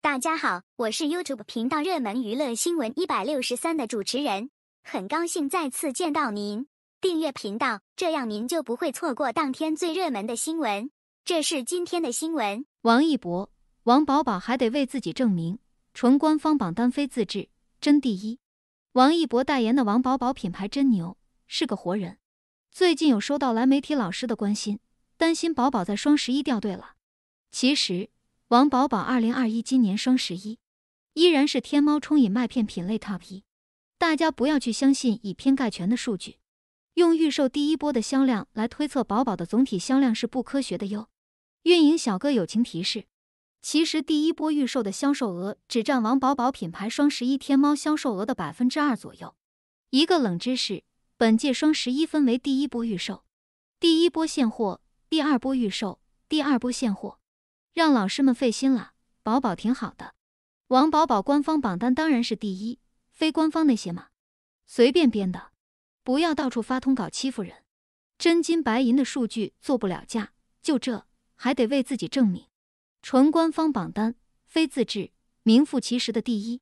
大家好，我是 YouTube 频道热门娱乐新闻一百六十三的主持人，很高兴再次见到您。订阅频道，这样您就不会错过当天最热门的新闻。这是今天的新闻：王一博、王宝宝还得为自己证明，纯官方榜单非自制真第一。王一博代言的王宝宝品牌真牛，是个活人。最近有收到来媒体老师的关心，担心宝宝在双十一掉队了。其实。王宝宝二零二一今年双十一依然是天猫冲饮麦片品类 top 一，大家不要去相信以偏概全的数据，用预售第一波的销量来推测宝宝的总体销量是不科学的哟。运营小哥友情提示：其实第一波预售的销售额只占王宝宝品牌双十一天猫销售额的百分之二左右。一个冷知识：本届双十一分为第一波预售、第一波现货、第二波预售、第二波现货。让老师们费心了，宝宝挺好的。王宝宝官方榜单当然是第一，非官方那些嘛，随便编的。不要到处发通稿欺负人，真金白银的数据做不了假，就这还得为自己证明。纯官方榜单，非自制，名副其实的第一。